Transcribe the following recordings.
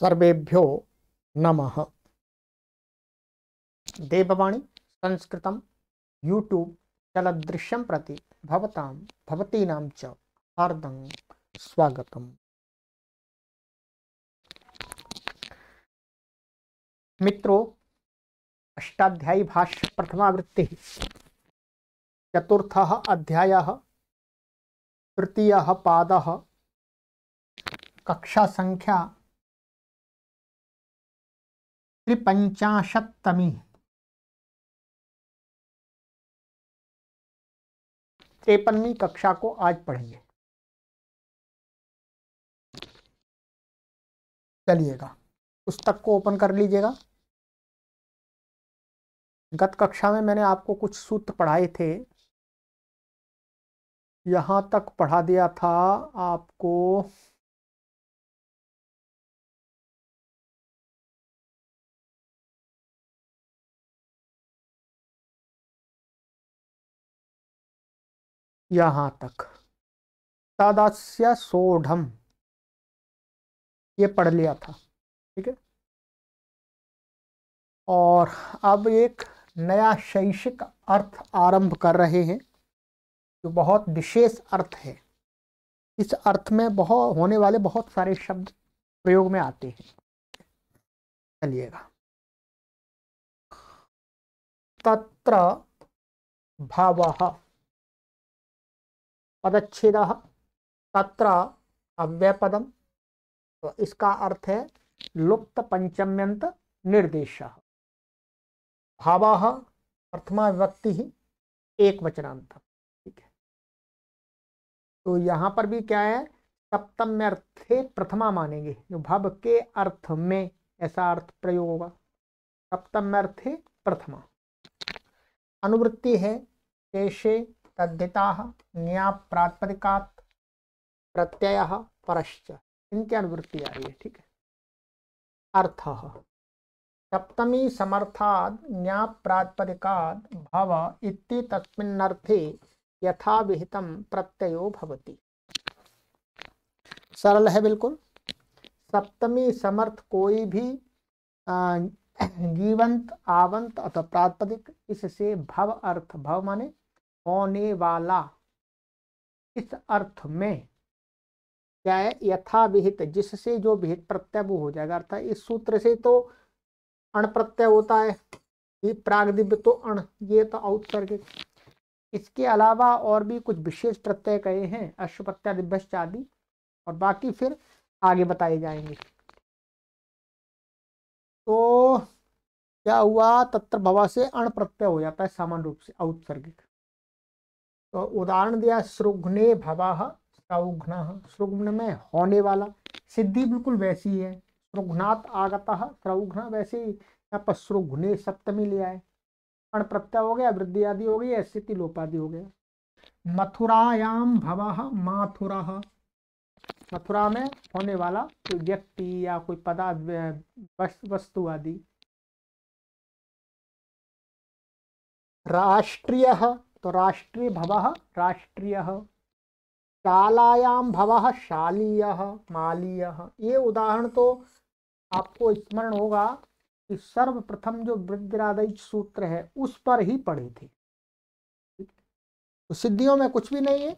सर्वेभ्यो नमः देववाणी संस्कृत यूट्यूब चलदृश्य प्रति भवतां च हार्दं मित्रों अष्टाध्यायी भाष्य प्रथमावृत्ति चतुर्थ अध्याय तृतीय पाद कक्षा संख्या त्रिपञ्चाशत्तमी त्रेपनवीं कक्षा को आज पढ़ेंगे चलिएगा पुस्तक को ओपन कर लीजिएगा गत कक्षा में मैंने आपको कुछ सूत्र पढ़ाए थे यहां तक पढ़ा दिया था आपको यहाँ तक तादास्य सोढ़म ये पढ़ लिया था ठीक है और अब एक नया शैक्षिक अर्थ आरंभ कर रहे हैं जो बहुत विशेष अर्थ है इस अर्थ में बहुत होने वाले बहुत सारे शब्द प्रयोग में आते हैं चलिएगा तत्र भाव पदच्छेद तत्र अव्यपदम तो इसका अर्थ है लुप्त पंचम्यंत निर्देश भाव प्रथमा विभक्ति ही एक वचनांत ठीक है तो यहाँ पर भी क्या है सप्तम अर्थे प्रथमा मानेंगे जो भव के अर्थ में ऐसा अर्थ प्रयोग होगा सप्तम अर्थे प्रथमा अनुवृत्ति है कैसे तद्धिता न्या न्याप्रात्पदिकात् प्रत्यय परश्च इनकी अनुवृत्ति आ रही है ठीक है अर्थ सप्तमी समर्थाद न्याप्रात्पदिकाद भव इति तस्मिन्नर्थे यथा विहितम प्रत्ययो भवति सरल है बिल्कुल सप्तमी समर्थ कोई भी जीवंत आवंत अथवा प्रातपदिक इससे भव अर्थ भव माने होने वाला इस अर्थ में क्या है यथा विहित जिससे जो विहित प्रत्यय वो हो जाएगा अर्थात इस सूत्र से तो अण प्रत्यय होता है ये प्रागदिव्य तो अण ये तो औसर्ग इसके अलावा और भी कुछ विशेष प्रत्यय कहे हैं अश्व प्रत्यय आदि और बाकी फिर आगे बताए जाएंगे तो क्या हुआ तत्र भवा से अण प्रत्यय हो जाता है सामान्य रूप से औत्सर्गिक तो उदाहरण दिया श्रुघ्ने भवा श्रौघ्न श्रुघ्न में होने वाला सिद्धि बिल्कुल वैसी है श्रुघ्नात आगता श्रौघ्न वैसे यहाँ पर श्रुघ्ने सप्तमी लिया है अण प्रत्यय हो गया वृद्धि आदि हो गई स्थिति लोपादि हो गया मथुरायाम भवा माथुरा मथुरा में होने वाला कोई व्यक्ति या कोई पदा वस्तु आदि राष्ट्रीय तो राष्ट्रीय भव राष्ट्रीय शालायाम भव शालीय मालीय ये उदाहरण तो आपको स्मरण होगा कि सर्वप्रथम जो वृद्धिरादयिक सूत्र है उस पर ही पढ़े थे तो सिद्धियों में कुछ भी नहीं है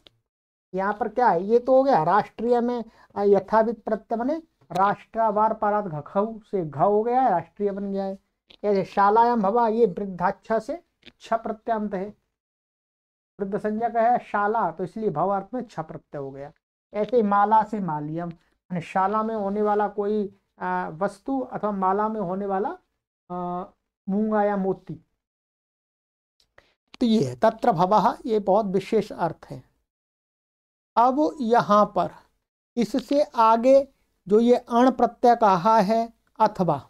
यहाँ पर क्या है ये तो हो गया राष्ट्रीय में यथावित प्रत्यय बने राष्ट्रावार पारात घऊ से घ हो गया है राष्ट्रीय बन गया है कैसे शालायाम भवा ये वृद्धाक्षा से छ प्रत्यंत है वृद्ध संज्ञा का है शाला तो इसलिए अर्थ में छ प्रत्यय हो गया ऐसे माला से मालियम शाला में होने वाला कोई वस्तु अथवा माला में होने वाला मूंगा या मोती तो ये है तत्र भवा ये बहुत विशेष अर्थ है अब यहां पर इससे आगे जो ये अण प्रत्यय कहा है अथवा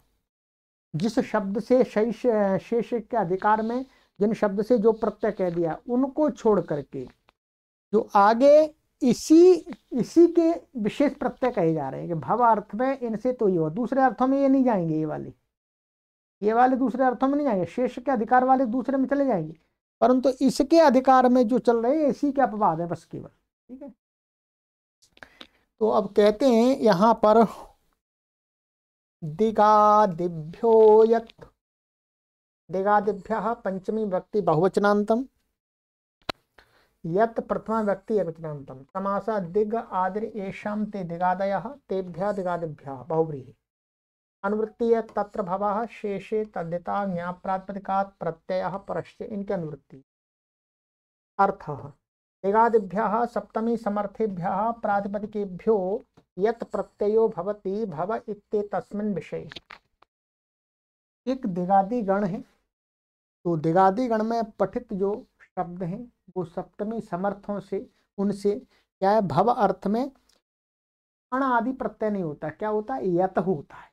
जिस शब्द से शेष शेष के अधिकार में जिन शब्द से जो प्रत्यय कह दिया उनको छोड़ करके जो आगे इसी इसी के विशेष प्रत्यय कहे जा रहे हैं कि भव अर्थ में इनसे तो ये हो दूसरे अर्थों में ये नहीं जाएंगे ये वाले ये वाले दूसरे अर्थों में नहीं जाएंगे शेष के अधिकार वाले दूसरे में चले जाएंगे परंतु इसके अधिकार में जो चल रहे हैं इसी के अपवाद है बस केवल ठीक है तो अब कहते हैं यहां पर दिगा दिभ्यो दिगादिभ्य पंचमी व्यक्ति बहुवचना यत् प्रथमा व्यक्ति एकवचनांतम समास दिग आदि येषाम ते दिगादय तेभ्य दिगादिभ्य बहुव्रीहि अनुवृत्ति तत्र भव शेषे तद्धिता का प्रत्यय परश्च इनकी अनुवृत्ति अर्थ दिगादिभ्य सप्तमी समर्थेभ्य प्रातिपदेभ्यो यत् प्रत्ययो भवति भव इत्ते तस्मिन् विषये एक दिगादि गण है तो दिगादिगण में पठित जो शब्द हैं वो सप्तमी समर्थों से उनसे क्या है भव अर्थ में अण आदि प्रत्यय नहीं होता क्या होता है यत होता है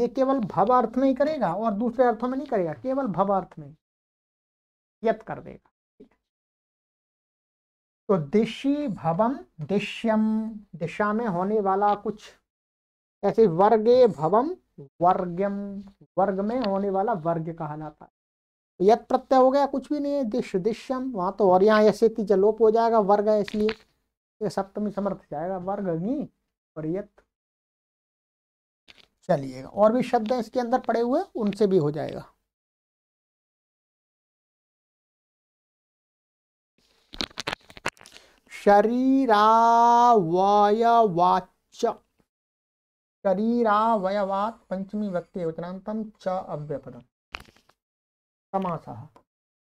ये केवल भव अर्थ में ही करेगा और दूसरे अर्थों में नहीं करेगा केवल भव अर्थ में यत कर देगा तो दिशी भवम दिश्यम दिशा में होने वाला कुछ ऐसे वर्गे भवम वर्गम वर्ग में होने वाला वर्ग कहा जाता है यत प्रत्यय हो गया कुछ भी नहीं है दिश दिश्यम वहाँ तो और यहाँ ऐसे तीजा लोप हो जाएगा वर्ग है इसलिए ये सप्तमी समर्थ जाएगा वर्ग ही और यत चलिएगा और भी शब्द हैं इसके अंदर पड़े हुए उनसे भी हो जाएगा शरीरावयवाच शरीरावयवात पंचमी व्यक्ति उतनांतम च अव्यपदम समासः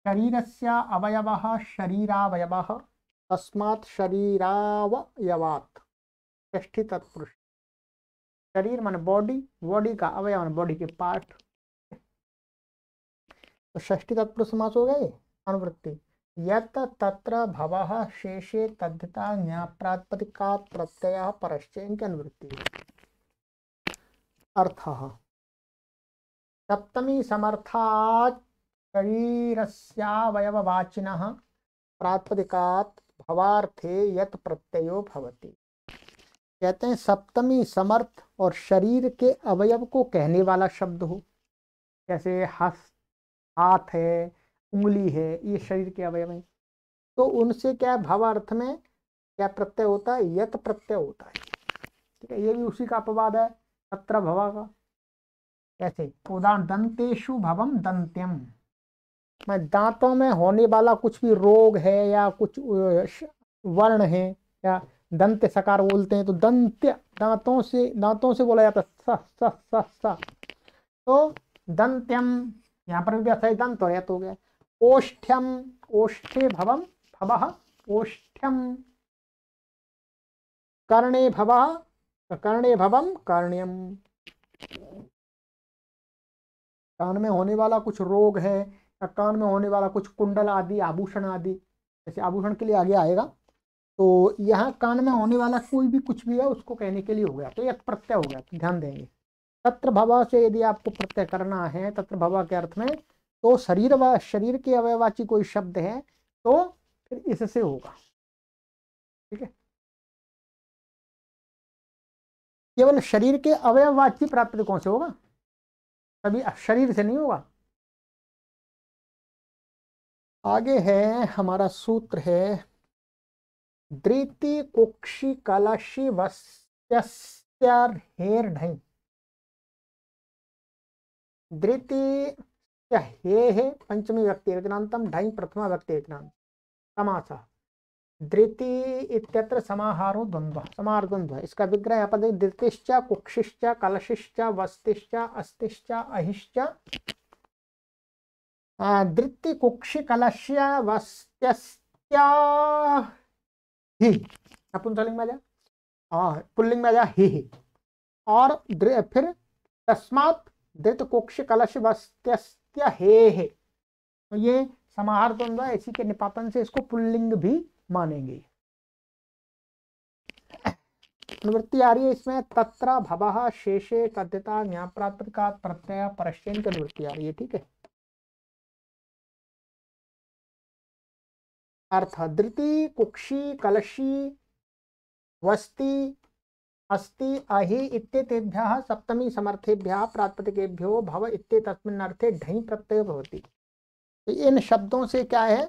शरीरस्य अवयवः शरीरावयवः तस्मात् शरीरावयवात् षष्ठी तत्पुरुष शरीर मान बॉडी बॉडी का अवयव मान बॉडी के पार्ट तो षष्ठी तत्पुरुष समास हो गए अनुवृत्ति यत तत्र भवः शेषे तद्धता ज्ञाप्रात्पदिकात् प्रत्ययः परश्च इनकी अनुवृत्ति अर्थः सप्तमी समर्थाच शरीरस्यावयववाचिनः प्रातिपदिकात् भवार्थे यत प्रत्ययो भवति कहते हैं सप्तमी समर्थ और शरीर के अवयव को कहने वाला शब्द हो जैसे हस्त हाथ है उंगली है ये शरीर के अवयव हैं तो उनसे क्या अर्थ में क्या प्रत्यय होता है यत प्रत्यय होता है ठीक है ये भी उसी का अपवाद है सत्र भवा का कैसे उदाहरण दंतेशु भवम दंत्यम मैं दांतों में होने वाला कुछ भी रोग है या कुछ वर्ण है या दंत सकार बोलते हैं तो दंत दांतों से दांतों से बोला जाता है स स स तो दंत्यम यहाँ पर भी व्यवसाय दंत हो तो गया ओष्ठ्यम ओष्ठे भवम भव ओष्ठ्यम कर्णे भव कर्णे भवम कर्ण्यम कान में होने वाला कुछ रोग है कान में होने वाला कुछ कुंडल आदि आभूषण आदि जैसे आभूषण के लिए आगे आएगा तो यहाँ कान में होने वाला कोई भी कुछ भी है उसको कहने के लिए हो गया तो एक प्रत्यय हो गया तो ध्यान देंगे तत्र भवा से यदि आपको प्रत्यय करना है तत्र भवा के अर्थ में तो शरीर व शरीर के अवयवाची कोई शब्द है तो फिर इससे होगा ठीक है केवल शरीर के अवयवाची प्राप्त कौन से होगा कभी शरीर से नहीं होगा आगे है हमारा सूत्र है द्रीति कुक्षी कलशी वस्यर्णय धृति हे हे पंचमी व्यक्ति एकनांतम ढई प्रथमा व्यक्ति एकनांत समास धृति इत्यत्र समाहारो द्वंद्व समार द्वंद्व इसका विग्रह यहाँ पर धृतिश्च कुक्षिश्च कलशिश्च वस्तिश्च अस्तिश्च अहिश्च धृत्तिकुक्षिकलश्य कुक्षि कलश्य वस्तुलिंग में आ पुल्लिंग में आ ही, और फिर तस्मात धृत कुक्ष कलश वस्त्य हे हे तो ये समाहार द्वंद्व इसी के निपातन से इसको पुल्लिंग भी मानेंगे अनुवृत्ति आ रही है इसमें तत्र भवः शेषे कथिता न्याप्राप्त का प्रत्यय परश्चन की अनुवृत्ति आ रही है ठीक है अर्थ धृति कुक्षी कलशी वस्ति अस्ति अहि इत्येतेभ्य सप्तमी समर्थेभ्य प्रातिपदिकेभ्यो भव इत्येतस्मिन् अर्थे ढई प्रत्यय होती तो इन शब्दों से क्या है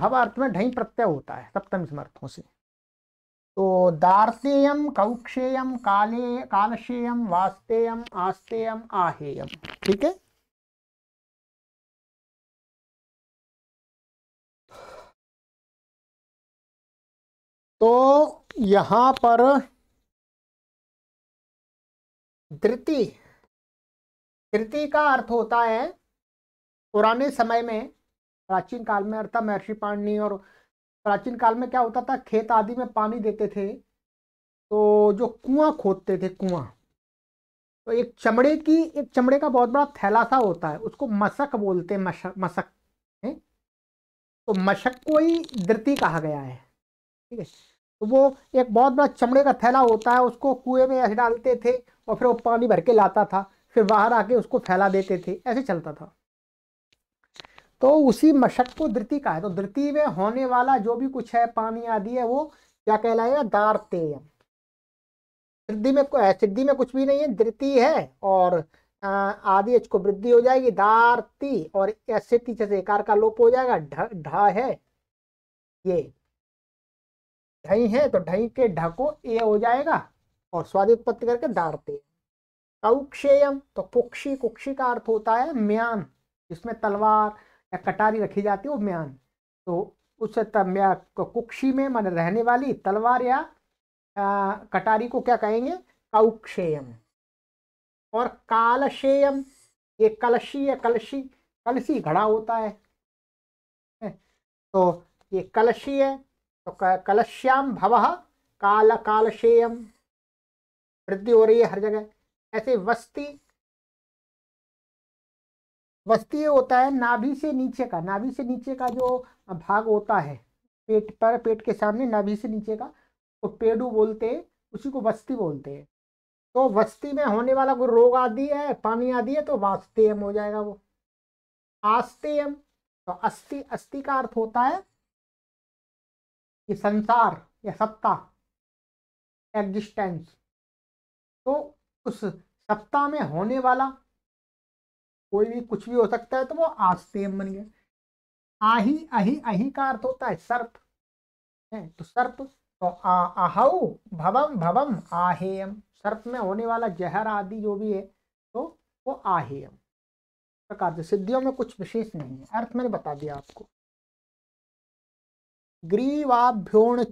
भव अर्थ में ढई प्रत्यय होता है सप्तमी समर्थों से तो दार्तेयम कौक्षेयम काले कालशेयम वास्तेयम आस्तेयम आहेयम ठीक है तो यहाँ पर धृति धृति का अर्थ होता है पुराने समय में प्राचीन काल में अर्थात महर्षि पाणनी और प्राचीन काल में क्या होता था खेत आदि में पानी देते थे तो जो कुआं खोदते थे कुआं तो एक चमड़े की एक चमड़े का बहुत बड़ा थैला सा होता है उसको मशक बोलते हैं मशक मशक है? तो मशक को ही धृति कहा गया है ठीक है तो वो एक बहुत बड़ा चमड़े का थैला होता है उसको कुएं में ऐसे डालते थे और फिर वो पानी भर के लाता था फिर बाहर आके उसको फैला देते थे ऐसे चलता था तो उसी मशक को धृति का है तो धृति में होने वाला जो भी कुछ है पानी आदि है वो क्या कहलाएगा दारतेयम सिद्धि में सिद्धि में कुछ भी नहीं है धृति है और आदि को वृद्धि हो जाएगी दारती और ऐसे जैसे एकार का लोप हो जाएगा ढा है ये ढई है तो ढई के ढको ए हो जाएगा और स्वाद उत्पत्ति करके दारते कौक्षेयम तो कुक्षी कुक्षी का अर्थ होता है म्यान जिसमें तलवार या कटारी रखी जाती है वो म्यान तो उस कुक्षी में मान रहने वाली तलवार या आ, कटारी को क्या कहेंगे कौक्षेयम और कालशेयम ये कलशी या कलशी कलशी घड़ा होता है तो ये कलशी है तो कलश्याम भव काल कालशेयम वृद्धि हो रही है हर जगह ऐसे वस्ती वस्ती होता है नाभि से नीचे का नाभि से नीचे का जो भाग होता है पेट पर पेट के सामने नाभि से नीचे का वो तो पेडू बोलते हैं उसी को वस्ती बोलते हैं तो वस्ती में होने वाला कोई रोग आदि है पानी आदि है तो वास्तेयम हो जाएगा वो आस्तेयम तो अस्थि अस्थि का अर्थ होता है कि संसार या सत्ता एग्जिस्टेंस तो उस सत्ता में होने वाला कोई भी कुछ भी हो सकता है तो वो आसेम बन गया आही अही अही का अर्थ तो होता है सर्प है तो सर्प तो आहऊ भवम भवम आहेयम सर्प में होने वाला जहर आदि जो भी है तो वो आहेयम प्रकार से सिद्धियों में कुछ विशेष नहीं है अर्थ मैंने बता दिया आपको ग्रीवाभ्योण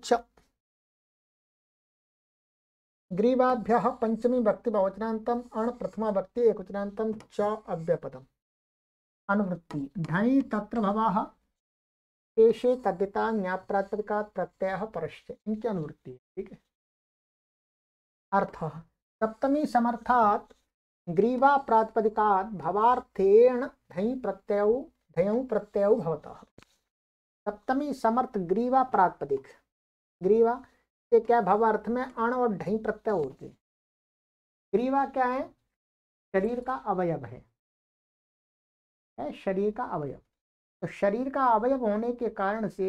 ग्रीवाभ्य पंचमी भक्ति बहुवचनातम अण प्रथमा भक्ति एक एकवचनातम च अव्यपदम अनुवृत्ति ढणि तत्र भवाह पेशे तद्धिता ज्ञात्रात्मका प्रत्यय परश्च इनकी अनुवृत्ति ठीक है अर्थ सप्तमी समर्थात ग्रीवा प्रातिपदिकात भवार्थेण धई प्रत्यय धयौ प्रत्यय भवतः सप्तमी समर्थ ग्रीवा प्रातपदिक ग्रीवा के क्या भाव अर्थ में अण और ढई प्रत्यय होते ग्रीवा क्या है शरीर का अवयव है, है शरीर का अवयव तो शरीर का अवयव होने के कारण से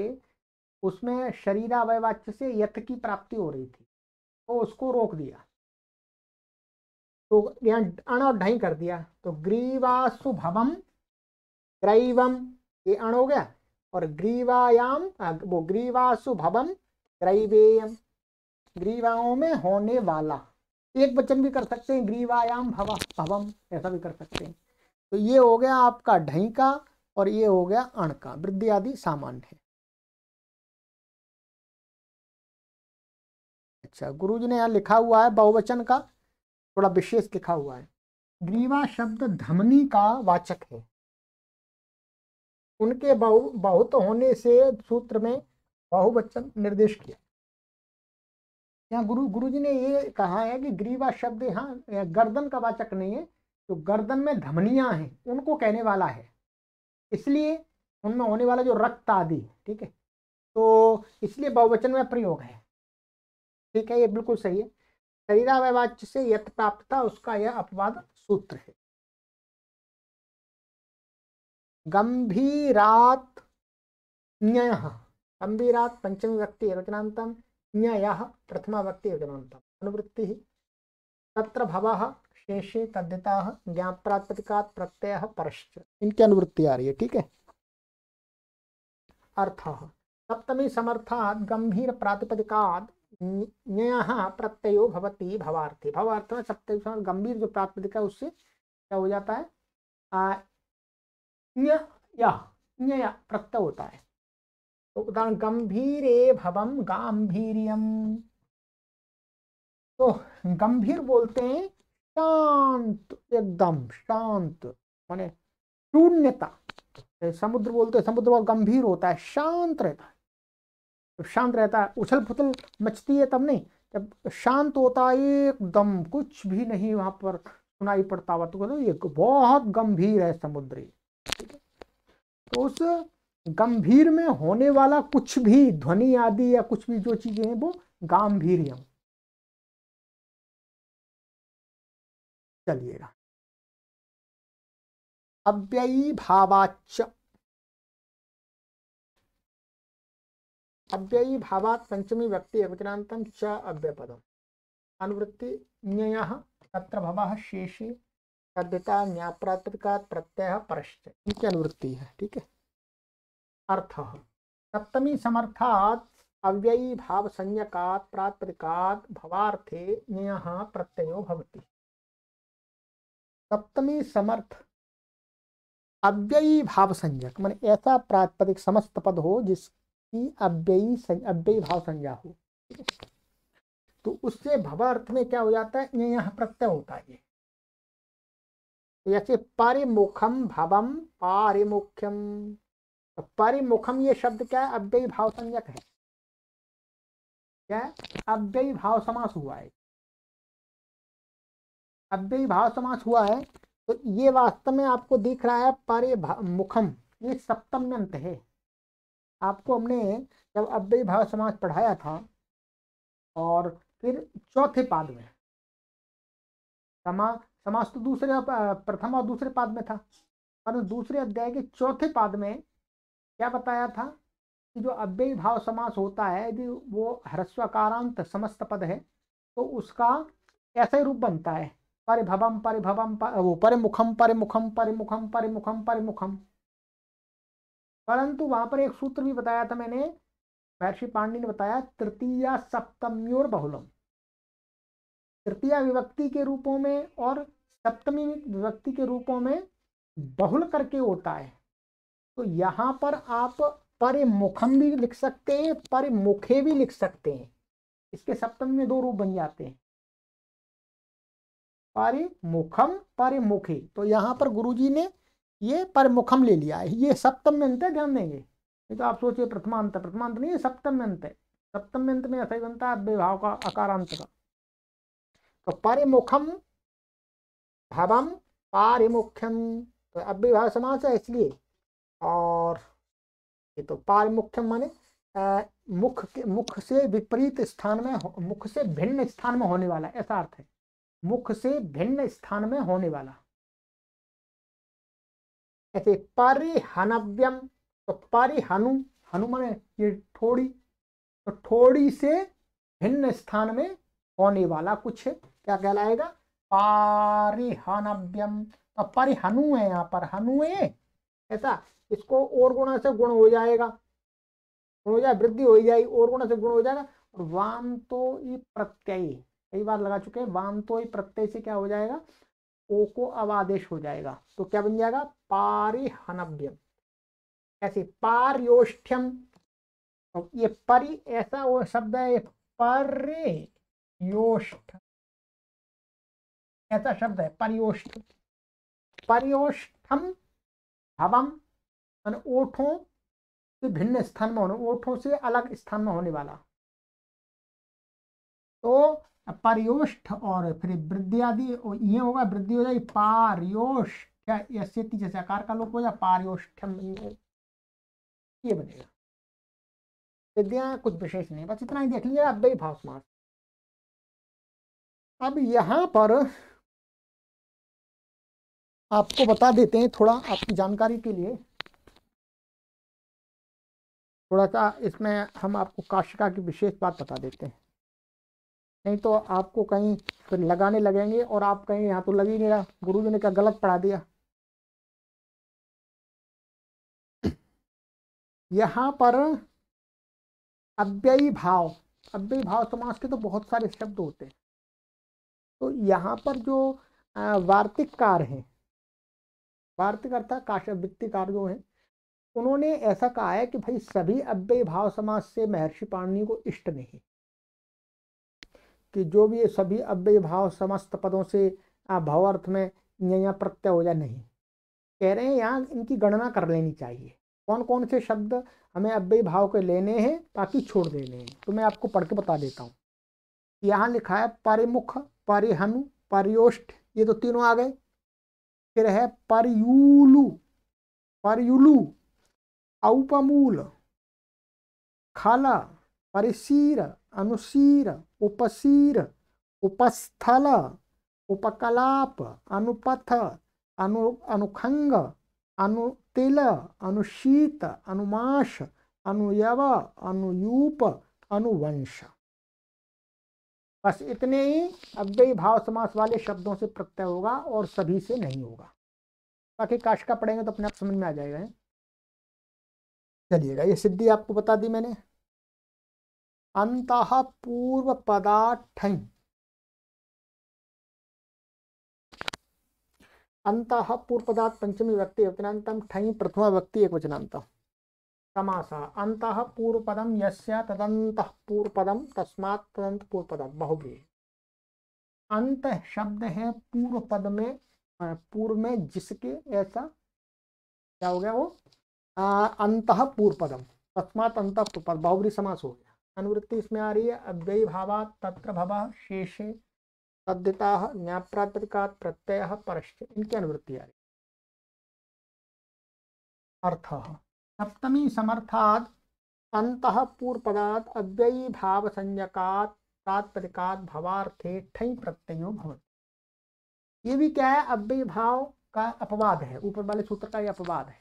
उसमें शरीर अवयवाच्य से यथ की प्राप्ति हो रही थी तो उसको रोक दिया तो यहाँ अण और ढई कर दिया तो ग्रीवा सुभवम ग्राइवम ये अण हो गया और ग्रीवायाम वो ग्रीवासु भवम ग्रीवेयम ग्रीवाओं में होने वाला एक वचन भी कर सकते हैं ग्रीवायाम भव भवम ऐसा भी कर सकते हैं तो ये हो गया आपका ढई का और ये हो गया अण का वृद्धि आदि सामान्य है अच्छा गुरु जी ने यहाँ लिखा हुआ है बहुवचन का थोड़ा विशेष लिखा हुआ है ग्रीवा शब्द धमनी का वाचक है उनके बहु बहुत होने से सूत्र में बहुवचन निर्देश किया यहाँ गुरु गुरु जी ने ये कहा है कि ग्रीवा शब्द यहाँ गर्दन का वाचक नहीं है जो तो गर्दन में धमनियाँ हैं उनको कहने वाला है इसलिए उनमें होने वाला जो रक्त आदि ठीक है तो इसलिए बहुवचन में प्रयोग है ठीक है ये बिल्कुल सही है शरीरावाच्य से यथ था उसका यह अपवाद सूत्र है गंभीरात न्यय गंभीरात् पंचमी व्यक्ति योजनातम न्यय प्रथमा व्यक्ति योजनातम अनुवृत्ति तत्र भव शेषे तद्यता ज्ञाप प्रातिपदिकात् प्रत्यय परश्च इनकी अनुवृत्ति आ रही है ठीक है अर्थ सप्तमी समर्थात गंभीर प्रातिपदिकात् न्यय प्रत्ययो भवति भवार्थी भवार्थ में सप्तमी गंभीर जो प्रातिपदिक है उससे क्या हो जाता है प्रत्यय होता है तो उदाहरण गंभीर भवम गांभीर्यम तो गंभीर बोलते हैं शांत एकदम शांत माने शून्यता समुद्र बोलते समुद्र बहुत गंभीर होता है शांत रहता है शांत रहता है उछल फुथल मचती है तब नहीं जब शांत होता है एकदम कुछ भी नहीं वहां पर सुनाई पड़ता हुआ तो कहते बहुत गंभीर है समुद्री ठीक है तो उस गंभीर में होने वाला कुछ भी ध्वनि आदि या कुछ भी जो चीजें हैं वो गांभीर्य चलिएगा अव्ययी भावाच अव्ययी भावात पंचमी व्यक्ति अवतरांतम च पदम अनुवृत्ति तत्र भवः शेषे तद्विता न्याप्रात्रिका प्रत्यय परश्च इनकी अनुवृत्ति है ठीक है अर्थ सप्तमी समर्थात अव्ययी भाव संज्ञकात प्रात्रिकात भवार्थे न्यः प्रत्ययो भवति सप्तमी समर्थ अव्ययी भाव संज्ञक मान ऐसा प्रातपदिक समस्त पद हो जिसकी अव्ययी अव्ययी भाव संज्ञा हो तो उससे भवार्थ में क्या हो जाता है यहाँ प्रत्यय होता है ये यसे परिमुखम भवम पारिमुख्यम तो परिमुखम ये शब्द क्या है अव्यय भाव संज्ञक है क्या अव्यय भाव समास हुआ है अव्यय भाव समास हुआ है तो ये वास्तव में आपको दिख रहा है परिमुखम ये सप्तम अंत है आपको हमने जब अव्यय भाव समास पढ़ाया था और फिर चौथे पाद में समा समास तो दूसरे प्रथम और दूसरे पाद में था परंतु दूसरे अध्याय के चौथे पाद में क्या बताया था कि जो अव्ययी भाव समास होता है यदि वो ह्रस्वकारांत समस्त पद है तो उसका ऐसे रूप बनता है परिभवम परिभवम वो परिमुखम परिमुखम परिमुखम परिमुखम परिमुखम परंतु वहां पर एक सूत्र भी बताया था मैंने महर्षि पांडे ने बताया तृतीया सप्तम्योर बहुलम तृतीया विभक्ति के रूपों में और सप्तमी विभक्ति के रूपों में बहुल करके होता है तो यहाँ पर आप परिमुखम भी लिख सकते हैं परिमुखे भी लिख सकते हैं इसके सप्तमी में दो रूप बन जाते हैं परिमुखम परिमुखे तो यहाँ पर गुरुजी ने ये परमुखम ले लिया है ये सप्तम में अंत है ध्यान देंगे नहीं तो आप सोचिए प्रथमांत प्रथमांत नहीं सप्तम में अंत है सप्तम में अंत में ऐसा ही बनता है विभाव का अकारांत का तो परिमुखम भवम पारिमुख्यम तो अब भी भाव समास है इसलिए और ये तो पारिमुख्यम माने मुख के मुख से विपरीत स्थान में मुख से भिन्न स्थान में होने वाला ऐसा अर्थ है मुख से भिन्न स्थान में होने वाला ऐसे परिहनव्यम तो परिहनु हनु माने ये थोड़ी तो थोड़ी से भिन्न स्थान में होने वाला कुछ है क्या कहलाएगा पारिहनव्यम तो परिहनु है यहाँ पर हनु ऐसा इसको और गुणा से गुण हो जाएगा गुण हो जाए वृद्धि हो जाएगी और गुणा से गुण हो जाएगा और वाम तो प्रत्यय कई बार लगा चुके हैं वाम तो प्रत्यय से क्या हो जाएगा ओ को अवादेश हो जाएगा तो क्या बन जाएगा पारिहनव्यम ऐसे तो ये परि ऐसा वो शब्द है परि योष्ठ ऐसा शब्द है परियोष्ठ परियोष्ठम हवम मान ओठों से भिन्न स्थान में होने ओठों से अलग स्थान में होने वाला तो परियोष्ठ और फिर वृद्धि आदि ये होगा वृद्धि हो जाएगी पारियोष्ठ ऐसे जैसे आकार का लोक हो जाए पारियोष्ठम ये बनेगा विद्या कुछ विशेष नहीं बस इतना ही देख लिया अब भाव समाज अब यहां पर आपको बता देते हैं थोड़ा आपकी जानकारी के लिए थोड़ा सा इसमें हम आपको काशिका की विशेष बात बता देते हैं नहीं तो आपको कहीं फिर लगाने लगेंगे और आप कहीं यहाँ तो लग ही नहीं रहा गुरु जी ने क्या गलत पढ़ा दिया यहाँ पर अव्ययी भाव अव्ययी भाव समाज के तो बहुत सारे शब्द होते हैं तो यहाँ पर जो वार्तिककार हैं वार्तिक काश्यवृत्ति कार्यो हैं उन्होंने ऐसा कहा है कि भाई सभी अव्य भाव समाज से महर्षि पाणनी को इष्ट नहीं कि जो भी सभी अव्य भाव समस्त पदों से अर्थ में यहाँ प्रत्यय हो जाए नहीं कह रहे हैं यहाँ इनकी गणना कर लेनी चाहिए कौन कौन से शब्द हमें अव्यय भाव के लेने हैं बाकी छोड़ देने हैं तो मैं आपको पढ़ के बता देता हूँ यहाँ लिखा है परिमुख परिहनु परियोष्ठ ये तो तीनों आ गए ele é pariulu, pariulu, aupamula, kala, parecira, anusira, opasira opastala, opacalapa, anupatha, anu, anukanga, anutela, anushita, anumasha, anuyava, anuyupa, anuvansha. बस इतने ही अव्ययी भाव समास वाले शब्दों से प्रत्यय होगा और सभी से नहीं होगा बाकी काश का पढ़ेंगे तो अपने आप समझ में आ जाएगा चलिएगा ये सिद्धि आपको बता दी मैंने अंत पूर्व पदार्थ अंत पूर्व पदार्थ पंचमी व्यक्ति अंतम ठई प्रथमा व्यक्ति एक वचनांतम समासः अंत पूर्वपदं यदंत तदन्तः पूर्वपदं तदंत पूर्वपदम बहुव्रीहि अंत शब्द है पूर्व पद में पूर्व में जिसके ऐसा क्या हो गया वो अंत पूर्व पदम तस्मात अंत पूर्व पद बहुवरी समास हो गया अनुवृत्ति इसमें आ रही है अव्यय भाव तत्र भव शेषे तद्धिता न्याप्रातिका प्रत्यय परश्च इनकी अनुवृत्ति आ रही है अर्थ सप्तमी समर्थात अंतपूर्वपदात अव्ययी भाव संज्ञका तात्परिकात भवार्थे ठई प्रत्ययो भवति ये भी क्या है अव्ययी भाव का अपवाद है ऊपर वाले सूत्र का ये अपवाद है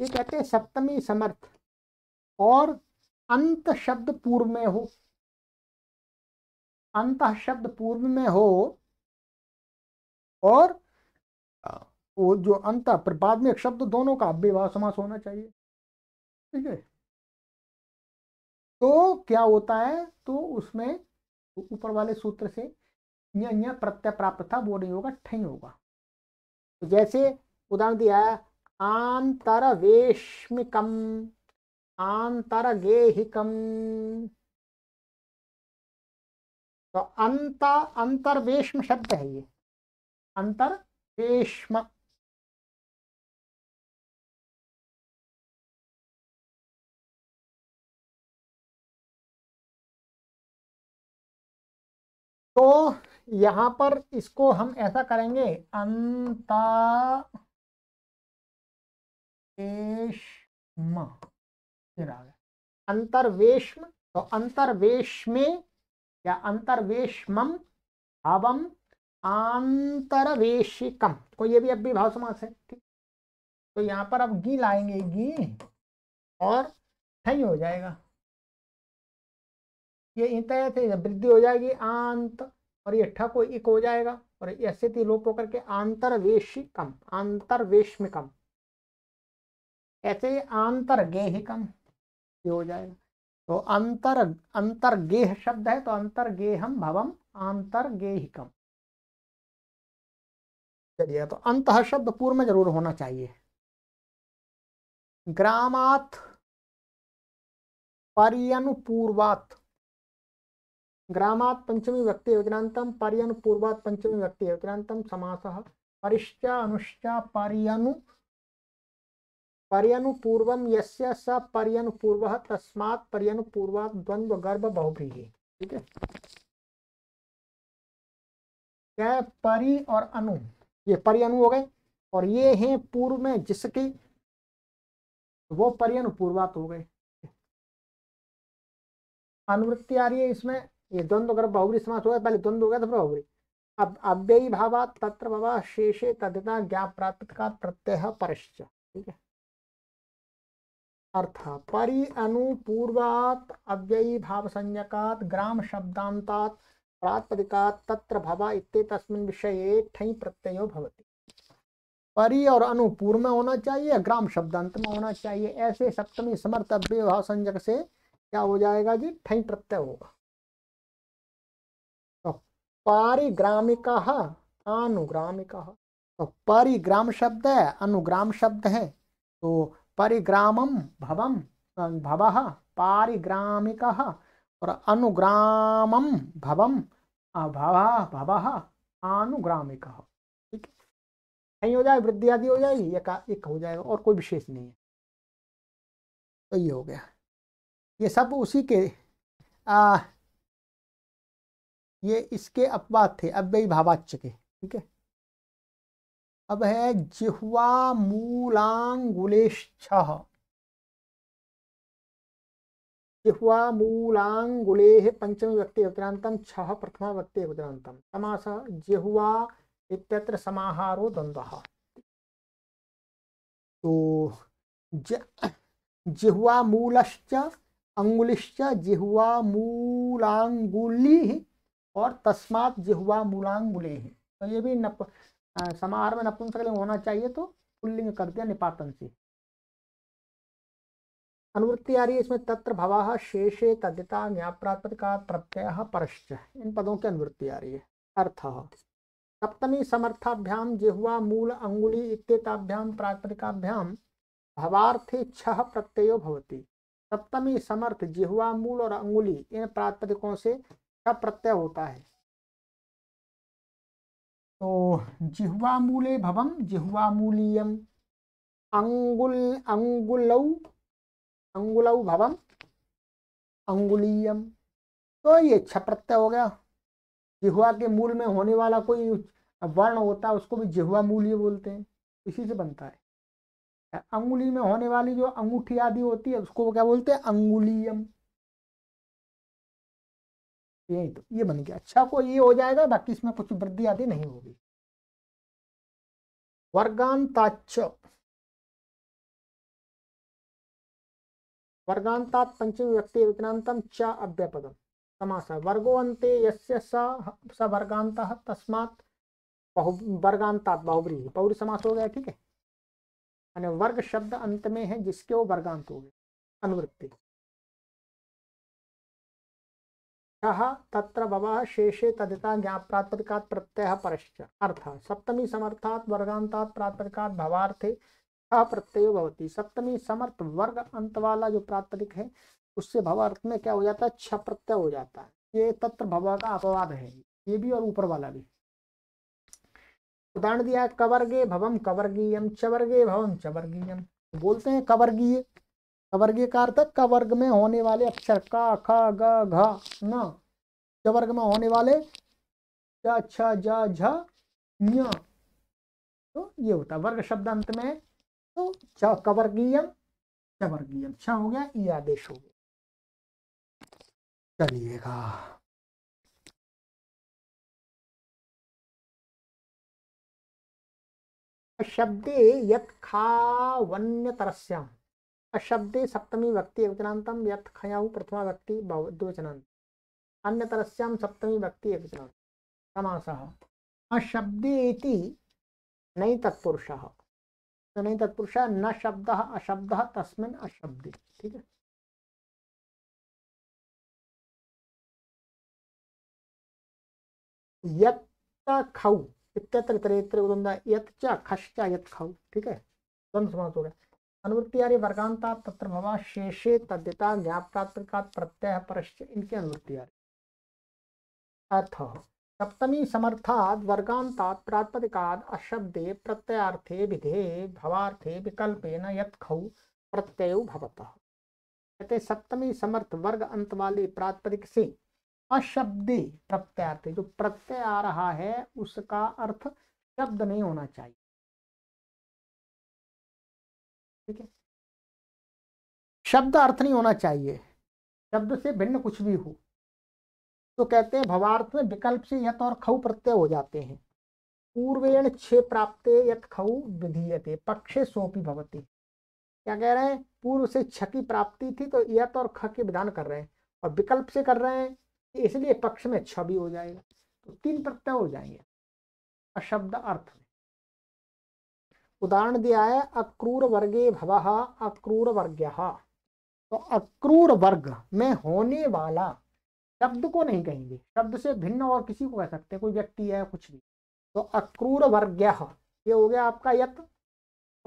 ये कहते हैं सप्तमी समर्थ और अंत शब्द पूर्व में हो अंत शब्द पूर्व में हो और हाँ। वो जो अंत पर में एक शब्द दोनों का अव्यवाह समास होना चाहिए ठीक है तो क्या होता है तो उसमें ऊपर वाले सूत्र से न्य प्रत्यय प्राप्त था वो नहीं होगा ठही होगा तो जैसे उदाहरण दिया है आंतर गेहिकम तो अंत अंतर्वेश्म शब्द है ये वेशम तो यहाँ पर इसको हम ऐसा करेंगे अंता वेश्म अंतर्वेश्म तो अंतर्वेश्मे या अंतर्वेशम भावम आंतरवेशिकम तो ये भी अब भी भाव समास है ठीक तो यहाँ पर अब घी लाएंगे घी और सही हो जाएगा ये इंत से वृद्धि हो जाएगी आंत और ये ठक एक हो जाएगा और ऐसे थी लोप होकर के आंतरवेशी कम में कम ऐसे आंतर गेह कम ये हो जाएगा तो अंतर अंतर गेह शब्द है तो अंतर भवम आंतर चलिए तो अंत शब्द पूर्व में जरूर होना चाहिए ग्रामात पर्यनुपूर्वात ग्रामात् पंचमी व्यक्ति योजनातम पर्यन पूर्वात् पंचमी व्यक्ति योजनातम समास परिश्चा अनुश्चा पर्यनु पर्यनु पूर्वम यस्य स पर्यनु पूर्व तस्मात् पर्यनु पूर्वात् द्वंद्व गर्भ बहुव्रीहि ठीक है क्या परि और अनु ये पर्यनु हो गए और ये हैं पूर्व में जिसकी तो वो पर्यनु हो गए अनुवृत्ति आ रही है इसमें ये द्वंद्व कर बहुबरी समास हुआ पहले द्वंद्व हो गया था बहुबरी अब अव्ययी भावा तत्र भावा शेषे तद्यता ज्ञा प्राप्त का प्रत्यय परश्च ठीक है अर्थ परि अनुपूर्वात अव्ययी भाव संज्ञकात ग्राम शब्दांतात प्रातपदिकात तत्र भवा इत्ते तस्मिन विषय ठई प्रत्यय भवति परि और अनुपूर्व में होना चाहिए ग्राम शब्दांत में होना चाहिए ऐसे सप्तमी समर्थ अव्यय भाव संज्ञक से क्या हो जाएगा जी ठई प्रत्यय होगा पारिग्रामिक अनुग्रामिक तो परिग्राम शब्द है अनुग्राम शब्द है तो परिग्रामम भवम भव पारिग्रामिक और अनुग्रामम भवम भव भव अनुग्रामिक ठीक है हो जाए वृद्धि आदि हो जाएगी एक एक हो जाएगा और कोई विशेष नहीं है तो ये हो गया ये सब उसी के आ, ये इसके अपवाद थे अव्ययी भावाच्य के ठीक है अब है जिह्वा मूलांगुलेश्छ जिह्वा मूलांगुले पंचमी व्यक्ति उतरांतम छह प्रथमा व्यक्ति उतरांतम समास जिह्वा इत्यत्र समाहारो द्वंद्व तो जिह्वा मूलश्च अंगुलिश्च जिह्वा मूलांगुली और तस्मात जिहुआ मूलांग मूले ही तो ये भी नप समार में नपुंसकलिंग होना चाहिए तो पुल्लिंग कर दिया निपातन से अनुवृत्ति आ रही है इसमें तत्र भवाह शेषे तद्यता न्याप्रात्पद का प्रत्यय परश्च इन पदों की अनुवृत्ति आ रही है अर्थ सप्तमी समर्थाभ्याम जिहुआ मूल अंगुली इतताभ्याम प्रातपदिकाभ्याम भवार्थे छह प्रत्ययो भवति सप्तमी समर्थ जिहुआ मूल और अंगुली इन प्रातपदिकों से का प्रत्यय होता है तो मूले भवम मूलियम अंगुल अंगुलौ अंगुल भवम अंगुलियम तो ये छ प्रत्यय हो गया जिह्वा के मूल में होने वाला कोई वर्ण होता है उसको भी जिह्वा मूल्य बोलते हैं इसी से बनता है अंगुली में होने वाली जो अंगूठी आदि होती है उसको क्या बोलते हैं अंगुलियम यही तो ये बन गया अच्छा को ये हो जाएगा बाकी इसमें कुछ वृद्धि आदि नहीं होगी वर्गांताच वर्गांतात पंचमी व्यक्ति विकनांतम च अव्यपदम समास वर्गो अंते यस्य तस्मात बहु वर्गांतात बहुबरी बहुरी समास हो गया ठीक है यानी वर्ग शब्द अंत में है जिसके वो वर्गांत हो गए अनुवृत्ति तत्र भवः शेषे तदिता ज्ञाप प्रत्ययः परश्च अर्थः सप्तमी समर्थात् वर्गांतात् प्रात्पदिकात् भवार्थे सः प्रत्ययो भवति सप्तमी समर्थ वर्ग अंत वाला जो प्रात्पदिक है उससे भवार्थ में क्या हो जाता है छ प्रत्यय हो जाता है ये तत्र भव का अपवाद है ये भी और ऊपर वाला भी उदाहरण दिया कवर्गे भवम कवर्गीयम चवर्गे भवम चवर्गीयम बोलते हैं कवर्गीय कवर्गीय का अर्थ क वर्ग में होने वाले अक्षर अच्छा, का ख ग घ न ज वर्ग में होने वाले ज छ ज झ तो ये होता वर्ग शब्द अंत में तो छ कवर्गीय छ वर्गीयम छ हो गया ये आदेश हो गया चलिएगा शब्दे यत् खावन्यतरस्याम अशब्दे सप्तमी भक्ति एकवचनांतम यथ खयाऊ प्रथमा व्यक्ति भक्ति अन्य अन्यतरस्याम सप्तमी भक्ति एकवचनांत समास अशब्दे नई तत्पुरुष तो नहीं तत्पुरुष न शब्द अशब्द तस्मिन अशब्दे ठीक है खाऊ खऊ इत्यत्र तरेत्र उदंदा यत च खश्च यत खाऊ ठीक है द्वंद समास हो गया अनुवृत्ति वर्गांता तत्र भवा शेषे तद्यता ज्ञापकात् प्रत्यय परश्च इनके अनुवृत्ति अर्थ सप्तमी समर्थाद वर्गांतात् प्रातिपदिकाद अशब्दे प्रत्यार्थे विधे भवार्थे विकल्पे न खौ प्रत्ययो भवतः कहते सप्तमी समर्थ वर्ग अंत वाले प्रातिपदिक से अशब्दे प्रत्यार्थ जो प्रत्यय आ रहा है उसका अर्थ शब्द नहीं होना चाहिए ठीक है शब्द अर्थ नहीं होना चाहिए शब्द से भिन्न कुछ भी हो तो कहते हैं भवार्थ में विकल्प से यथ और खऊ प्रत्यय हो जाते हैं पूर्वेण छे प्राप्त यथ खऊ विधीयते पक्षे सोपी भवती क्या कह रहे हैं पूर्व से छ की प्राप्ति थी तो यथ और ख के विधान कर रहे हैं और विकल्प से कर रहे हैं इसलिए पक्ष में छ भी हो जाएगा तो तीन प्रत्यय हो जाएंगे अशब्द अर्थ में उदाहरण दिया है अक्रूर वर्गे भव अक्रूर वर्ग तो अक्रूर वर्ग में होने वाला शब्द को नहीं कहेंगे शब्द से भिन्न और किसी को कह सकते हैं कोई व्यक्ति है कुछ भी तो अक्रूर वर्ग ये हो गया आपका यत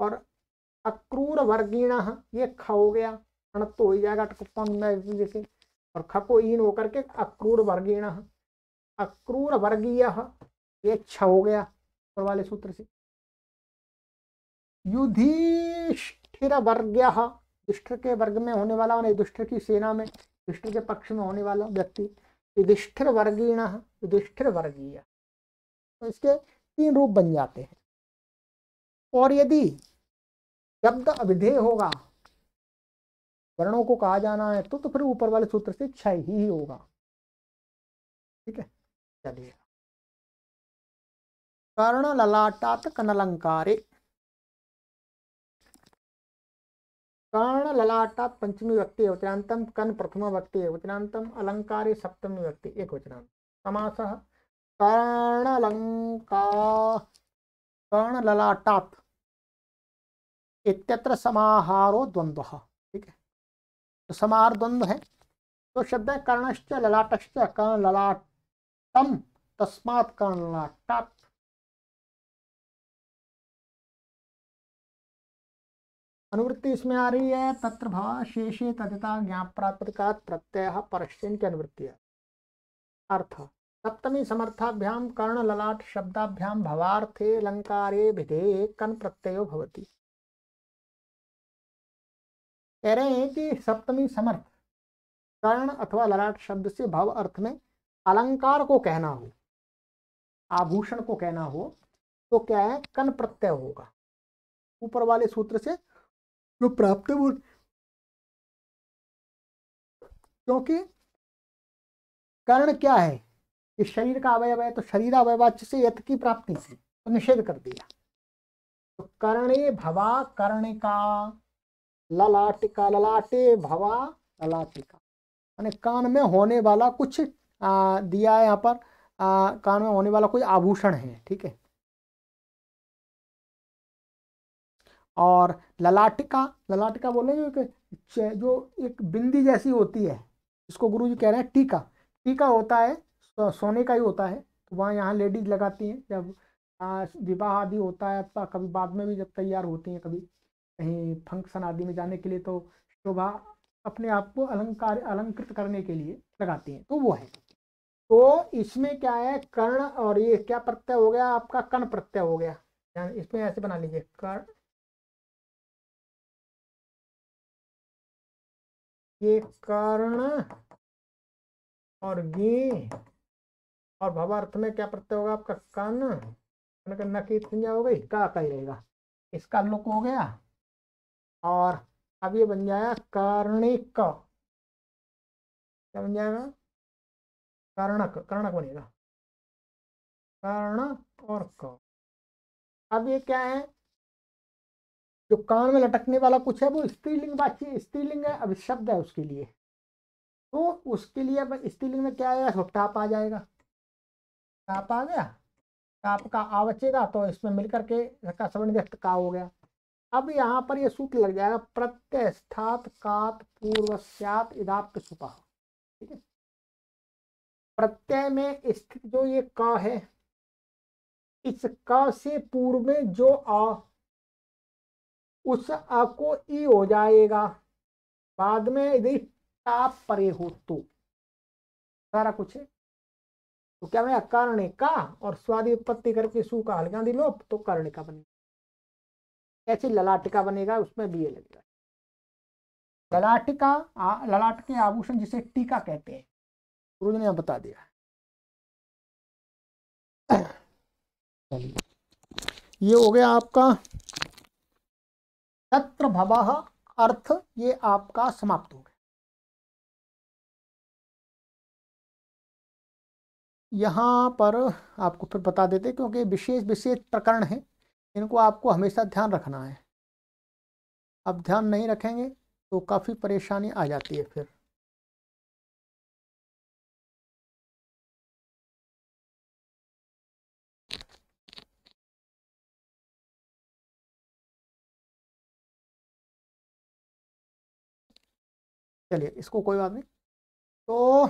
और अक्रूर वर्गीण ये ख हो गया अण तो हो जाएगा जैसे और ख को ईन होकर के अक्रूर वर्गीण अक्रूर वर्गीय ये छ हो गया ऊपर वाले सूत्र से युधिष्ठिर वर्ग युधिष्ठिर के वर्ग में होने वाला और युधिष्ठिर की सेना में युधिष्ठिर के पक्ष में होने वाला व्यक्ति युधिष्ठिर वर्गीण युधिष्ठिर वर्गीय तो इसके तीन रूप बन जाते हैं और यदि शब्द अभिधेय होगा वर्णों को कहा जाना है तो तो फिर ऊपर वाले सूत्र से क्षय ही, ही होगा ठीक है चलिए कर्ण ललाटात कनलंकारे कर्ण ललाटा पंचमी व्यक्ति वचनांतम कन प्रथम व्यक्ति वचनांतम अलंकारे सप्तमी व्यक्ति एक वचना समास कर्णलंका कर्णललाटात इत्यत्र समाहारो द्वंद्व ठीक है तो समाहार द्वंद्व है तो शब्द है कर्णश्च ललाटश्च कर्ण ललाटम तस्मात् कर्ण ललाटात अनुवृत्ति इसमें आ रही है तत्र भाव शेषे तदिता ज्ञाप प्राप्त का प्रत्यय परश्चिन की अनुवृत्ति है अर्थ सप्तमी समर्थाभ्याम कर्ण ललाट शब्दाभ्याम भवार्थे अलंकारे भिधे कन प्रत्यय भवती कह रहे हैं कि सप्तमी समर्थ कर्ण अथवा ललाट शब्द से भव अर्थ में अलंकार को कहना हो आभूषण को कहना हो तो क्या है कन प्रत्यय होगा ऊपर वाले सूत्र से जो प्राप्त है वो क्योंकि कारण क्या है कि शरीर का अवयव है तो शरीर अवयवाच्य से यथ की प्राप्ति से तो निषेध कर दिया तो कर्णे भवा कर्णिका ललाटिका ललाटे भवा ललाटिका मैंने कान में होने वाला कुछ आ, दिया है यहाँ पर आ, कान में होने वाला कोई आभूषण है ठीक है और ललाटिका ललाटिका बोले जो एक जो एक बिंदी जैसी होती है इसको गुरु जी कह रहे हैं टीका टीका होता है सो, सोने का ही होता है तो वहाँ यहाँ लेडीज लगाती हैं जब विवाह आदि होता है अथवा कभी बाद में भी जब तैयार होती हैं कभी कहीं फंक्शन आदि में जाने के लिए तो शोभा अपने आप को अलंकार अलंकृत करने के लिए लगाती हैं तो वो है तो इसमें क्या है कर्ण और ये क्या प्रत्यय हो गया आपका कर्ण प्रत्यय हो गया इसमें ऐसे बना लीजिए कर्ण के कारण और गे और भवार्थ में क्या प्रत्यय होगा आपका कान न की संज्ञा हो गई का का ही रहेगा इसका लुक हो गया और अब ये बन जाएगा कारणिक क्या बन जाएगा कर्णक कर्णक बनेगा कर्ण और क अब ये क्या है जो कान में लटकने वाला कुछ है वो स्त्रीलिंग बातचीत स्त्रीलिंग है अभी शब्द है उसके लिए तो उसके लिए अब स्त्रीलिंग में क्या आएगा टाप आ जाएगा टाप आ गया टाप का आ बचेगा तो इसमें मिलकर के का सवर्ण व्यक्त का हो गया अब यहाँ पर ये सूत्र लग जाएगा प्रत्यस्थात कात सात इदाप्त सुपा ठीक है प्रत्यय में स्थित जो ये क है इस क से पूर्व में जो आ उस अ को ई हो जाएगा बाद में यदि ताप परे हो तो सारा कुछ है तो क्या मैं अकारण का और स्वादी उत्पत्ति करके सु का हल्का दिलो तो कर्ण का बनेगा कैसे ललाटिका बनेगा उसमें बी ए लगेगा ललाटिका ललाट के आभूषण जिसे टीका कहते हैं गुरु ने बता दिया चलिए ये हो गया आपका तत्र भव अर्थ ये आपका समाप्त हो गया यहाँ पर आपको फिर बता देते क्योंकि विशेष विशेष प्रकरण है इनको आपको हमेशा ध्यान रखना है अब ध्यान नहीं रखेंगे तो काफ़ी परेशानी आ जाती है फिर चलिए इसको कोई बात नहीं तो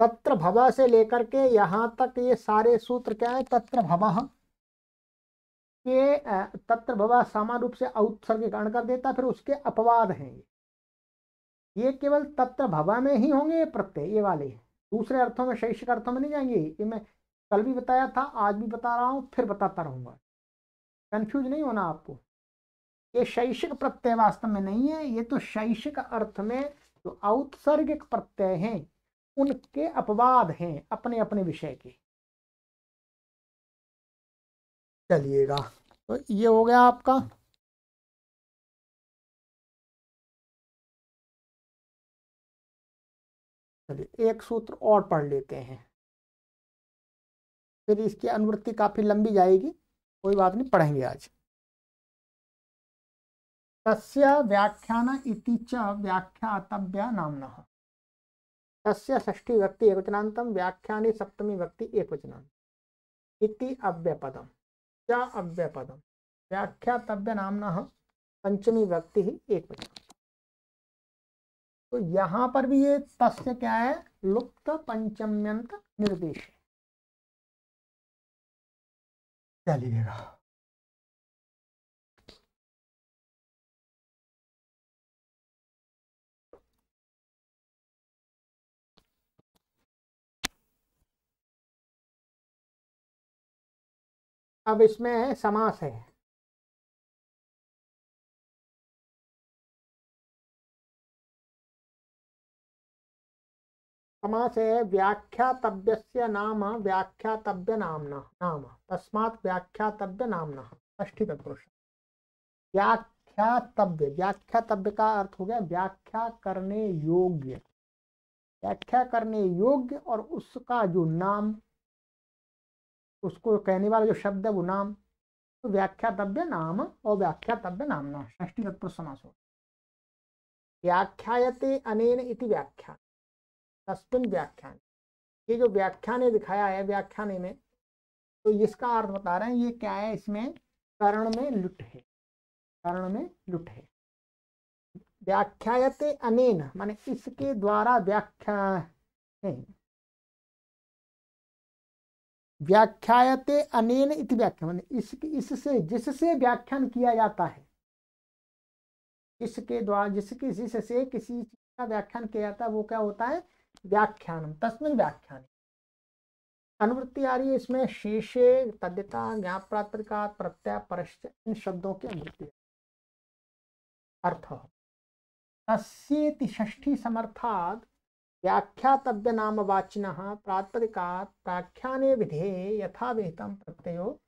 तत्र भवा से लेकर के यहाँ तक ये सारे सूत्र क्या है तत्र भवा के तत्र भवा सामान्य रूप से औत्सर्ग कर देता फिर उसके अपवाद हैं ये ये केवल तत्र भवा में ही होंगे ये प्रत्यय ये वाले दूसरे अर्थों में शैक्षिक अर्थों में नहीं जाएंगे ये मैं कल भी बताया था आज भी बता रहा हूँ फिर बताता रहूँगा कन्फ्यूज नहीं होना आपको ये शैक्षिक प्रत्यय वास्तव में नहीं है ये तो शैक्षिक अर्थ में जो औत्सर्गिक प्रत्यय हैं उनके अपवाद हैं अपने अपने विषय के चलिएगा तो ये हो गया आपका चलिए एक सूत्र और पढ़ लेते हैं फिर इसकी अनुवृत्ति काफ़ी लंबी जाएगी कोई बात नहीं पढ़ेंगे आज तस्य व्याख्यान इति च व्याख्यातव्य नाम्नः तस्य षष्ठी व्यक्ति एकवचनान्तं व्याख्याने सप्तमी व्यक्ति एकवचनान्त इति अव्यपदं च अव्यपदं व्याख्यातव्य नाम्नः पंचमी व्यक्ति ही एकवचनान्त तो यहां पर भी ये तस्य क्या है लुप्त पंचम्यंत निर्देश चलिएगा अब इसमें समास है समास है व्याख्यातव्य नाम व्याख्यातव्य नामना नाम तस्मात व्याख्यातव्य नामना ष्ठी तत्पुरुष व्याख्यातव्य व्याख्यातव्य का अर्थ हो गया व्याख्या करने योग्य व्याख्या करने योग्य और उसका जो नाम उसको कहने वाला जो शब्द है वो नाम तो व्याख्यातव्य नाम और व्याख्यातव्य ना ष्टी तत्पुरुष समास हो व्याख्यायते अनेन इति व्याख्यान तस्विन व्याख्यान ये जो व्याख्या ने दिखाया है व्याख्यान में तो इसका अर्थ बता रहे हैं ये क्या है इसमें कर्ण में लुट है करण में लुट है व्याख्यायते अनेन माने इसके द्वारा व्याख्या नहीं व्याख्यायते अनेन इति व्याख्या मैंने इस इससे जिससे व्याख्यान किया जाता है इसके द्वारा जिसके जिससे किसी चीज का व्याख्यान किया जाता है वो क्या होता है व्याख्यान तस्मिन व्याख्यान अनुवृत्ति आ रही है इसमें शीशे तद्यता ज्ञान प्रात्रिका प्रत्यय परश्च इन शब्दों की अनुवृत्ति अर्थ तस्ेति ष्ठी समर्थात व्याख्यातव्य नाम वाचिन प्रातिपदिका प्राख्याने विधे यथा विहित प्रत्ययो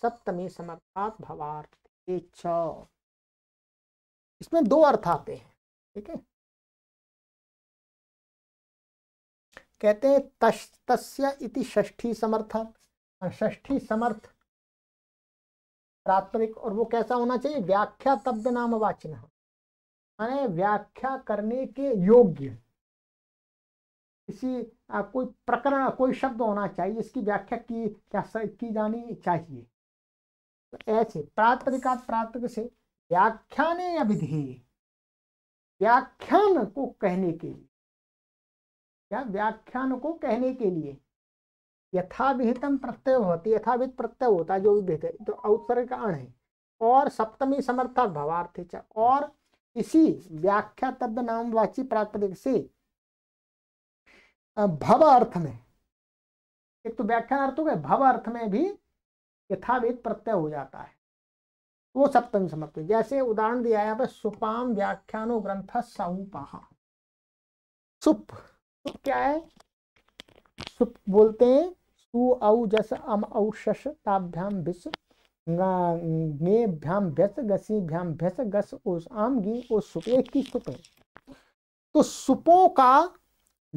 सप्तमी समर्थात भवार्थे छ इसमें दो अर्थ आते हैं ठीक है कहते हैं तस् तस्य इति षष्ठी समर्थ हाँ, षष्ठी समर्थ प्रात्मिक और वो कैसा होना चाहिए व्याख्या तब्य नाम वाचिन माने व्याख्या करने के योग्य किसी कोई प्रकरण कोई शब्द होना चाहिए इसकी व्याख्या की क्या की जानी चाहिए तो ऐसे प्रातपदिका प्रातपद से व्याख्यान या विधि व्याख्यान को कहने के लिए या व्याख्यान को कहने के लिए यथाविहितम प्रत्यय होती यथाविध प्रत्यय होता है जो भी है जो तो अवसर का अण है और सप्तमी समर्थक भवार्थ और इसी व्याख्या तद नामवाची प्रातपदिक से भव अर्थ में एक तो व्याख्यान अर्थ हो गए भव अर्थ में भी यथावेद प्रत्यय हो जाता है वो सप्तमी समाप्त हुई जैसे उदाहरण दिया यहाँ पे सुपाम व्याख्यानो ग्रंथ सऊपहा सुप सुप क्या है सुप बोलते हैं सु औ जस अम औ शश ताभ्याम विस गेभ्याम भ्यस भ्याम भ्यस गस उस आम गी उस सुप एक ही सुप है तो सुपों का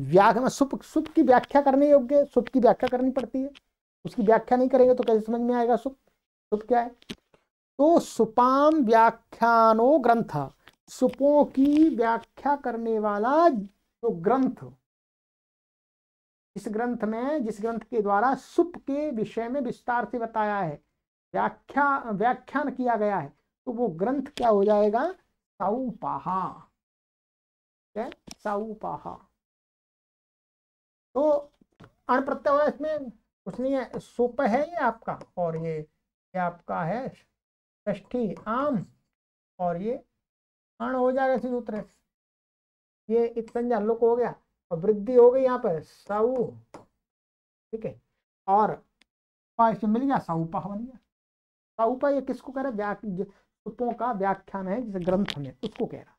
व्याख्या सुप सुप की व्याख्या करने योग्य सुप की व्याख्या करनी पड़ती है उसकी व्याख्या नहीं करेंगे तो कैसे समझ में आएगा सुप सुप क्या है तो सुपाम व्याख्यानो ग्रंथ सुपों की व्याख्या करने वाला जो ग्रंथ इस ग्रंथ में जिस ग्रंथ के द्वारा सुप के विषय में विस्तार से बताया है व्याख्या व्याख्यान किया गया है तो वो ग्रंथ क्या हो जाएगा साउपाहा क्या साउपाहा तो अण प्रत्यय इसमें कुछ नहीं है सुप है ये आपका और ये ये आपका है ष्ठी आम और ये अण हो जाएगा इसी सूत्र ये एक संज्ञा लुक हो गया और वृद्धि हो गई यहाँ पर सऊ ठीक है और पा इसमें मिल गया साउपा बन गया साउपा ये किसको कह रहा है सुपों का व्याख्यान है जिसे ग्रंथ में उसको कह रहा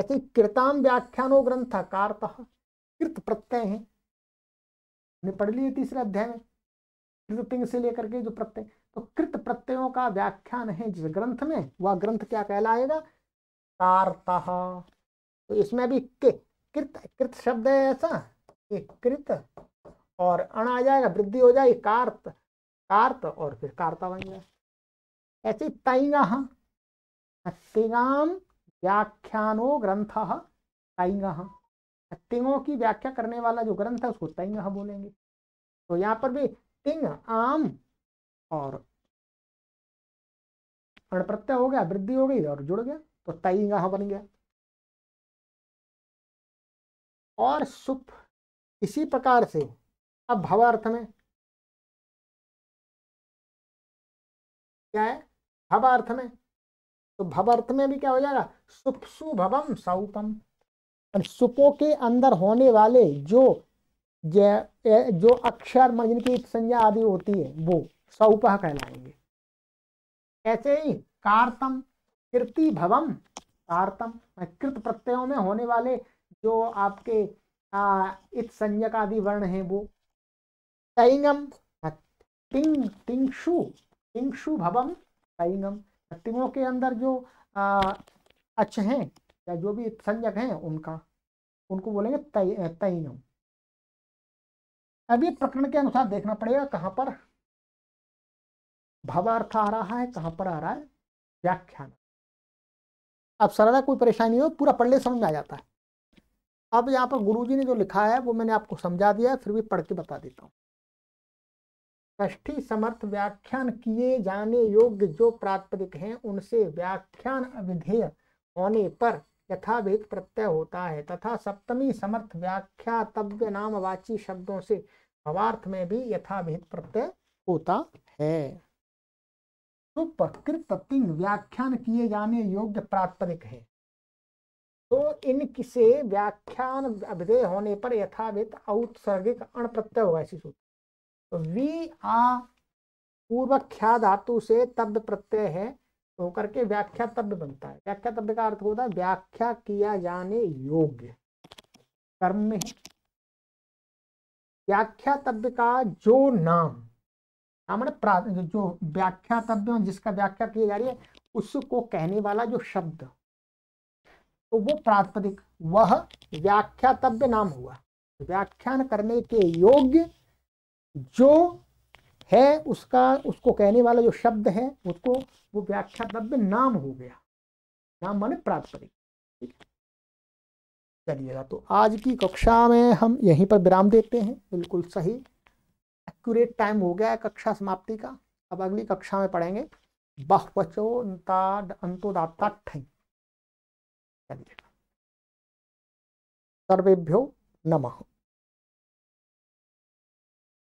ऐसे कृतान व्याख्यानो ग्रंथ कारतः कृत प्रत्यय है हमने पढ़ लिए तीसरे अध्याय में कृतपिंग से लेकर के जो प्रत्यय तो कृत प्रत्ययों का व्याख्यान है जिस ग्रंथ में वह ग्रंथ क्या कहलाएगा कार्ता तो इसमें भी कृत कृत शब्द है ऐसा कृत और अण आ जाएगा वृद्धि हो जाएगी कार्त कार्त और फिर कार्ता बन जाए ऐसे तैंगा व्याख्यानो ग्रंथ तईगा तिंगों की व्याख्या करने वाला जो ग्रंथ है उसको तिंग बोलेंगे तो यहाँ पर भी तिंग आम और प्रत्यय हो गया वृद्धि हो गई और जुड़ गया तो तईंगा बन गया और सुप इसी प्रकार से अब भवार्थ में क्या है भवार्थ में तो भवार्थ में भी क्या हो जाएगा सुप सुभवम सौपम सुपों के अंदर होने वाले जो जो अक्षर मन जिनकी संज्ञा आदि होती है वो सऊप कहलाएंगे ऐसे ही कार्तम कृति भवम कार्तम कृत प्रत्ययों में होने वाले जो आपके इत संज्ञक आदि वर्ण है वो तैंगम तिंग तिंगशु तिंगशु भवम तैंगम तिंगों के अंदर जो अच हैं या जो भी संजक हैं उनका उनको बोलेंगे तय अब ये प्रकरण के अनुसार देखना पड़ेगा कहाँ पर भावार्थ आ रहा है कहाँ पर आ रहा है व्याख्यान अब सरदा कोई परेशानी हो पूरा पढ़ ले समझ में आ जाता है अब यहाँ पर गुरुजी ने जो लिखा है वो मैंने आपको समझा दिया है फिर भी पढ़ के बता देता हूँ ष्ठी समर्थ व्याख्यान किए जाने योग्य जो प्रातपदिक हैं उनसे व्याख्यान अविधेय होने पर यथावेद प्रत्यय होता है तथा सप्तमी समर्थ व्याख्या तव्य नाम वाची शब्दों से भवार्थ में भी यथावेद प्रत्यय होता है तो प्रकृत तिंग व्याख्यान किए जाने योग्य प्रात्परिक है तो इनकी से व्याख्यान अभिधेय होने पर यथावित औत्सर्गिक अण प्रत्यय होगा ऐसी सूत्र तो वी आ पूर्वख्या धातु से तब प्रत्यय है होकर के व्याख्या तब्य बनता है व्याख्या तब्य का अर्थ होता है व्याख्या किया जाने योग्य कर्म में व्याख्या तब्य का जो नाम हमारे जो व्याख्या तब्य जिसका व्याख्या किया जा रही है उसको कहने वाला जो शब्द तो वो प्रातपदिक वह व्याख्यातव्य नाम हुआ व्याख्यान करने के योग्य जो है उसका उसको कहने वाला जो शब्द है उसको वो व्याख्या द्रव्य नाम हो गया नाम माने प्राप्त ठीक है चलिएगा तो आज की कक्षा में हम यहीं पर विराम देते हैं बिल्कुल सही एक्यूरेट टाइम हो गया है कक्षा समाप्ति का अब अगली कक्षा में पढ़ेंगे बहुवचो अंतोदाता चलिएगा सर्वेभ्यो नमः